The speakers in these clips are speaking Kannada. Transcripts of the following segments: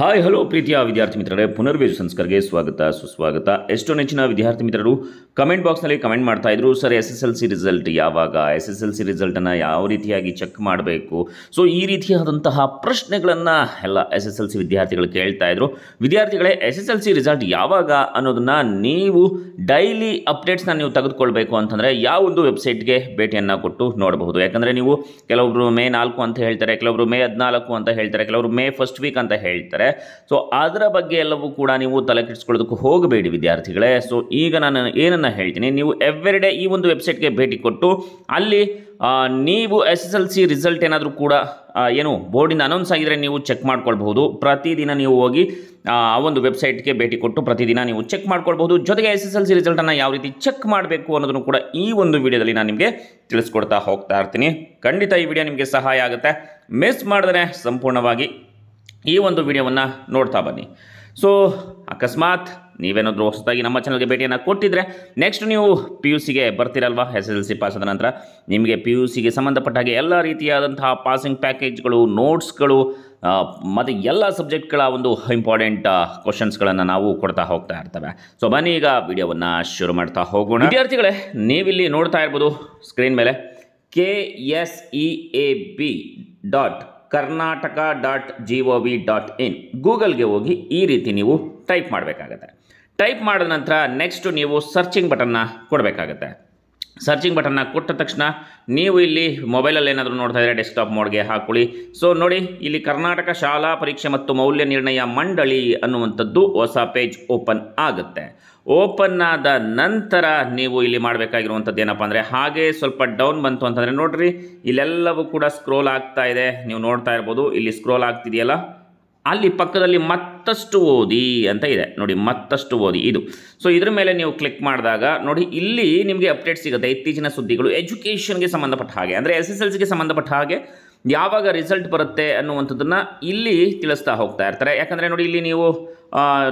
ಹಾಯ್ ಹಲೋ ಪ್ರೀತಿಯ ವಿದ್ಯಾರ್ಥಿ ಮಿತ್ರರೇ ಪುನರ್ವೇಜು ಸಂಸ್ಕರ್ಗೆ ಸ್ವಾಗತ ಸುಸ್ವಾಗತ ಎಷ್ಟೋ ನೆಚ್ಚಿನ ವಿದ್ಯಾರ್ಥಿ ಮಿತ್ರರು ಕಮೆಂಟ್ ಬಾಕ್ಸ್ನಲ್ಲಿ ಕಮೆಂಟ್ ಮಾಡ್ತಾ ಇದ್ರು sir S S L C result ಯಾವಾಗ ಎಸ್ ಎಸ್ ಎಲ್ ಸಿ ರಿಸಲ್ಟನ್ನು ಯಾವ ರೀತಿಯಾಗಿ ಚೆಕ್ ಮಾಡಬೇಕು ಸೊ ಈ ರೀತಿಯಾದಂತಹ ಪ್ರಶ್ನೆಗಳನ್ನು ಎಲ್ಲ ಎಸ್ ಎಸ್ ಎಲ್ ಸಿ ವಿದ್ಯಾರ್ಥಿಗಳು ಕೇಳ್ತಾ ಇದ್ರು ವಿದ್ಯಾರ್ಥಿಗಳೇ S S L C result ಯಾವಾಗ ಅನ್ನೋದನ್ನು ನೀವು ಡೈಲಿ ಅಪ್ಡೇಟ್ಸ್ನ ನೀವು ತೆಗೆದುಕೊಳ್ಬೇಕು ಅಂತಂದರೆ ಯಾವೊಂದು ವೆಬ್ಸೈಟ್ಗೆ ಭೇಟಿಯನ್ನು ಕೊಟ್ಟು ನೋಡಬಹುದು ಯಾಕಂದರೆ ನೀವು ಕೆಲವೊಬ್ಬರು ಮೇ ನಾಲ್ಕು ಅಂತ ಹೇಳ್ತಾರೆ ಕೆಲವರು ಮೇ ಹದಿನಾಲ್ಕು ಅಂತ ಹೇಳ್ತಾರೆ ಕೆಲವರು ಮೇ ಫಸ್ಟ್ ವೀಕ್ ಅಂತ ಹೇಳ್ತಾರೆ ಸೊ ಅದರ ಬಗ್ಗೆ ಎಲ್ಲವೂ ಕೂಡ ನೀವು ತಲೆ ಹೋಗಬೇಡಿ ವಿದ್ಯಾರ್ಥಿಗಳೇ ಸೊ ಈಗ ನಾನು ಏನನ್ನು ಹೇಳ್ತೀನಿ ನೀವು ಎವ್ರಿ ಡೇ ಈ ಒಂದು ವೆಬ್ಸೈಟ್ಗೆ ಭೇಟಿ ಕೊಟ್ಟು ಅಲ್ಲಿ ನೀವು S S L C result ಏನಾದರೂ ಕೂಡ ಏನು ಬೋರ್ಡಿಂದ ಅನೌನ್ಸ್ ಆಗಿದ್ರೆ ನೀವು ಚೆಕ್ ಮಾಡ್ಕೊಳ್ಬಹುದು ಪ್ರತಿದಿನ ನೀವು ಹೋಗಿ ಆ ಒಂದು ವೆಬ್ಸೈಟ್ಗೆ ಭೇಟಿ ಕೊಟ್ಟು ಪ್ರತಿದಿನ ನೀವು ಚೆಕ್ ಮಾಡ್ಕೊಳ್ಬಹುದು ಜೊತೆಗೆ ಎಸ್ ಎಸ್ ಎಲ್ ಸಿ ರಿಸಲ್ಟನ್ನು ಯಾವ ರೀತಿ ಚೆಕ್ ಮಾಡಬೇಕು ಅನ್ನೋದನ್ನು ಕೂಡ ಈ ಒಂದು ವಿಡಿಯೋದಲ್ಲಿ ನಾನು ನಿಮಗೆ ತಿಳಿಸ್ಕೊಡ್ತಾ ಹೋಗ್ತಾ ಇರ್ತೀನಿ ಖಂಡಿತ ಈ ವಿಡಿಯೋ ನಿಮಗೆ ಸಹಾಯ ಆಗುತ್ತೆ ಮಿಸ್ ಮಾಡಿದ್ರೆ ಸಂಪೂರ್ಣವಾಗಿ ಈ ಒಂದು ವಿಡಿಯೋವನ್ನು ನೋಡ್ತಾ ಬನ್ನಿ ಸೊ ಅಕಸ್ಮಾತ್ ನೀವೇನಾದರೂ ಹೊಸದಾಗಿ ನಮ್ಮ ಚಾನಲ್ಗೆ ಭೇಟಿಯನ್ನು ಕೊಟ್ಟಿದ್ದರೆ ನೆಕ್ಸ್ಟ್ ನೀವು ಪಿ ಯು ಸಿಗೆ ಬರ್ತೀರಲ್ವಾ S S L C pass ಆದ ನಂತರ ನಿಮಗೆ ಪಿ ಯು ಸಿಗೆ ಸಂಬಂಧಪಟ್ಟ ಹಾಗೆ ಎಲ್ಲ ರೀತಿಯಾದಂತಹ ಪಾಸಿಂಗ್ ಪ್ಯಾಕೇಜ್ಗಳು ನೋಟ್ಸ್ಗಳು ಮತ್ತು ಎಲ್ಲ ಸಬ್ಜೆಕ್ಟ್ಗಳ ಒಂದು ಇಂಪಾರ್ಟೆಂಟ್ ಕ್ವಶನ್ಸ್ಗಳನ್ನು ನಾವು ಕೊಡ್ತಾ ಹೋಗ್ತಾ ಇರ್ತವೆ ಸೊ ಬನ್ನಿ ಈಗ ವಿಡಿಯೋವನ್ನು ಶುರು ಮಾಡ್ತಾ ಹೋಗೋಣ ವಿದ್ಯಾರ್ಥಿಗಳೇ ನೀವಿಲ್ಲಿ ನೋಡ್ತಾ ಇರ್ಬೋದು ಸ್ಕ್ರೀನ್ ಮೇಲೆ K S E A B dot Karnataka dot G O V dot in ಗೂಗಲ್ಗೆ ಹೋಗಿ ಈ ರೀತಿ ನೀವು ಟೈಪ್ ಮಾಡಬೇಕಾಗತ್ತೆ ಟೈಪ್ ಮಾಡಿದ ನಂತರ ನೆಕ್ಸ್ಟು ನೀವು ಸರ್ಚಿಂಗ್ ಬಟನ್ನ ಕೊಡಬೇಕಾಗತ್ತೆ ಸರ್ಚಿಂಗ್ ಬಟನ್ನ ಕೊಟ್ಟ ತಕ್ಷಣ ನೀವು ಇಲ್ಲಿ ಮೊಬೈಲಲ್ಲಿ ಏನಾದರೂ ನೋಡ್ತಾ ಇದ್ದರೆ ಡೆಸ್ಕ್ಟಾಪ್ ಮೋಡ್ಗೆ ಹಾಕೊಳ್ಳಿ ಸೊ ನೋಡಿ ಇಲ್ಲಿ ಕರ್ನಾಟಕ ಶಾಲಾ ಪರೀಕ್ಷೆ ಮತ್ತು ಮೌಲ್ಯ ನಿರ್ಣಯ ಮಂಡಳಿ ಅನ್ನುವಂಥದ್ದು ಹೊಸ ಪೇಜ್ ಓಪನ್ ಆಗುತ್ತೆ ಓಪನ್ ಆದ ನಂತರ ನೀವು ಇಲ್ಲಿ ಮಾಡಬೇಕಾಗಿರುವಂಥದ್ದು ಏನಪ್ಪ ಅಂದರೆ ಹಾಗೆ ಸ್ವಲ್ಪ ಡೌನ್ ಬಂತು ಅಂತಂದರೆ ನೋಡಿರಿ ಇಲ್ಲೆಲ್ಲವೂ ಕೂಡ ಸ್ಕ್ರೋಲ್ ಆಗ್ತಾ ಇದೆ ನೀವು ನೋಡ್ತಾ ಇರ್ಬೋದು ಇಲ್ಲಿ ಸ್ಕ್ರೋಲ್ ಆಗ್ತಿದೆಯಲ್ಲ ಅಲ್ಲಿ ಪಕ್ಕದಲ್ಲಿ ಮತ್ತಷ್ಟು ಓದಿ ಅಂತ ಇದೆ ನೋಡಿ ಮತ್ತಷ್ಟು ಓದಿ ಇದು ಸೊ ಇದ್ರ ಮೇಲೆ ನೀವು ಕ್ಲಿಕ್ ಮಾಡಿದಾಗ ನೋಡಿ ಇಲ್ಲಿ ನಿಮಗೆ ಅಪ್ಡೇಟ್ ಸಿಗುತ್ತೆ ಇತ್ತೀಚಿನ ಸುದ್ದಿಗಳು ಎಜುಕೇಷನ್ಗೆ ಸಂಬಂಧಪಟ್ಟ ಹಾಗೆ ಅಂದರೆ ಎಸ್ ಎಸ್ ಎಲ್ ಸಿಗೆ ಸಂಬಂಧಪಟ್ಟ ಹಾಗೆ ಯಾವಾಗ ರಿಸಲ್ಟ್ ಬರುತ್ತೆ ಅನ್ನುವಂಥದ್ದನ್ನು ಇಲ್ಲಿ ತಿಳಿಸ್ತಾ ಹೋಗ್ತಾ ಇರ್ತಾರೆ ಯಾಕಂದರೆ ನೋಡಿ ಇಲ್ಲಿ ನೀವು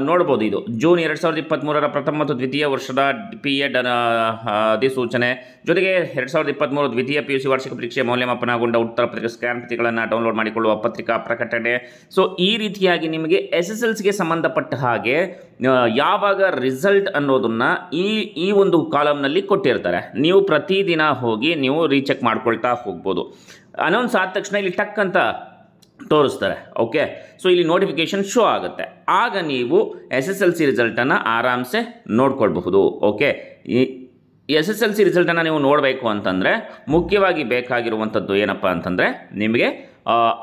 ನೋಡ್ಬೋದು ಇದು ಜೂನ್ ಎರಡು ಸಾವಿರದ ಇಪ್ಪತ್ತ್ಮೂರರ ಪ್ರಥಮ ಮತ್ತು ದ್ವಿತೀಯ ವರ್ಷದ ಪಿ ಎಡ್ ಅಧಿಸೂಚನೆ ಜೊತೆಗೆ ಎರಡು ಸಾವಿರದ ಇಪ್ಪತ್ತ್ಮೂರು ದ್ವಿತೀಯ ಪಿ ಯು ಸಿ ವಾರ್ಷಿಕ ಪರೀಕ್ಷೆ ಮೌಲ್ಯಮಾಪನಗೊಂಡ ಉತ್ತರ ಪತ್ರಿಕೆ ಸ್ಕ್ಯಾನ್ ಪ್ರತಿಗಳನ್ನು ಡೌನ್ಲೋಡ್ ಮಾಡಿಕೊಳ್ಳುವ ಪತ್ರಿಕಾ ಪ್ರಕಟಣೆ ಸೊ ಈ ರೀತಿಯಾಗಿ ನಿಮಗೆ ಎಸ್ ಎಸ್ ಎಲ್ ಸಂಬಂಧಪಟ್ಟ ಹಾಗೆ ಯಾವಾಗ ರಿಸಲ್ಟ್ ಅನ್ನೋದನ್ನು ಈ ಈ ಒಂದು ಕಾಲಮ್ನಲ್ಲಿ ಕೊಟ್ಟಿರ್ತಾರೆ ನೀವು ಪ್ರತಿದಿನ ಹೋಗಿ ನೀವು ರೀಚೆಕ್ ಮಾಡ್ಕೊಳ್ತಾ ಹೋಗ್ಬೋದು ಅನೌನ್ಸ್ ಆದ ತಕ್ಷಣ ಇಲ್ಲಿ ಟಕ್ ಅಂತ ತೋರಿಸ್ತಾರೆ ಓಕೆ ಸೊ ಇಲ್ಲಿ ನೋಟಿಫಿಕೇಶನ್ ಶೋ ಆಗುತ್ತೆ ಆಗ ನೀವು ಎಸ್ ಎಸ್ ಎಲ್ ಸಿ ರಿಸಲ್ಟನ್ನು ಆರಾಮ್ಸೆ ನೋಡ್ಕೊಳ್ಬಹುದು ಓಕೆ ಈ ಎಸ್ ಎಸ್ ಎಲ್ ಸಿ ರಿಸಲ್ಟನ್ನು ನೀವು ನೋಡಬೇಕು ಅಂತಂದರೆ ಮುಖ್ಯವಾಗಿ ಬೇಕಾಗಿರುವಂಥದ್ದು ಏನಪ್ಪ ಅಂತಂದರೆ ನಿಮಗೆ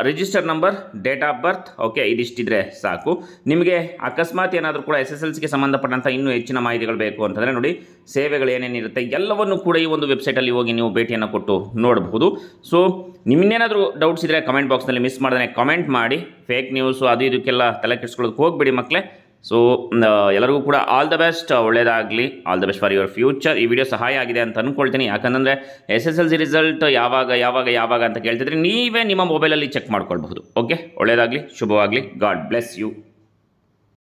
register number date of birth okay ಇದಿಷ್ಟಿದ್ರೆ ಸಾಕು ನಿಮಗೆ ಅಕಸ್ಮಾತ್ ಏನಾದರೂ ಕೂಡ ಎಸ್ ಎಸ್ ಎಲ್ ಸಿಗೆ ಸಂಬಂಧಪಟ್ಟಂಥ ಇನ್ನೂ ಹೆಚ್ಚಿನ ಮಾಹಿತಿಗಳು ಬೇಕು ಅಂತಂದರೆ ನೋಡಿ ಸೇವೆಗಳು ಏನೇನಿರುತ್ತೆ ಎಲ್ಲವನ್ನು ಕೂಡ ಈ ಒಂದು ವೆಬ್ಸೈಟಲ್ಲಿ ಹೋಗಿ ನೀವು ಭೇಟಿಯನ್ನು ಕೊಟ್ಟು ನೋಡಬಹುದು ಸೊ ನಿಮ್ಮನ್ನೇನಾದರೂ ಡೌಟ್ಸ್ ಇದ್ದರೆ ಕಮೆಂಟ್ ಬಾಕ್ಸ್ನಲ್ಲಿ ಮಿಸ್ ಮಾಡಿದ್ರೆ ಕಮೆಂಟ್ ಮಾಡಿ ಫೇಕ್ ನ್ಯೂಸು ಅದು ಇದಕ್ಕೆಲ್ಲ ತಲೆ ಕೆಡಿಸ್ಕೊಳ್ಳೋದಕ್ಕೆ ಹೋಗಬೇಡಿ ಮಕ್ಕಳೇ ಸೊ ಎಲ್ಲರಿಗೂ ಕೂಡ ಆಲ್ ದ ಬೆಸ್ಟ್ ಒಳ್ಳೆಯದಾಗಲಿ all the best for your future ಈ ವಿಡಿಯೋ ಸಹಾಯ ಆಗಿದೆ ಅಂತ ಅಂದ್ಕೊಳ್ತೀನಿ ಯಾಕಂದರೆ S S L C result ಯಾವಾಗ ಯಾವಾಗ ಯಾವಾಗ ಅಂತ ಕೇಳ್ತಿದ್ರೆ ನೀವೇ ನಿಮ್ಮ ಮೊಬೈಲಲ್ಲಿ ಚೆಕ್ ಮಾಡ್ಕೊಳ್ಬಹುದು ಓಕೆ ಒಳ್ಳೆಯದಾಗಲಿ ಶುಭವಾಗಲಿ ಗಾಡ್ ಬ್ಲೆಸ್ ಯು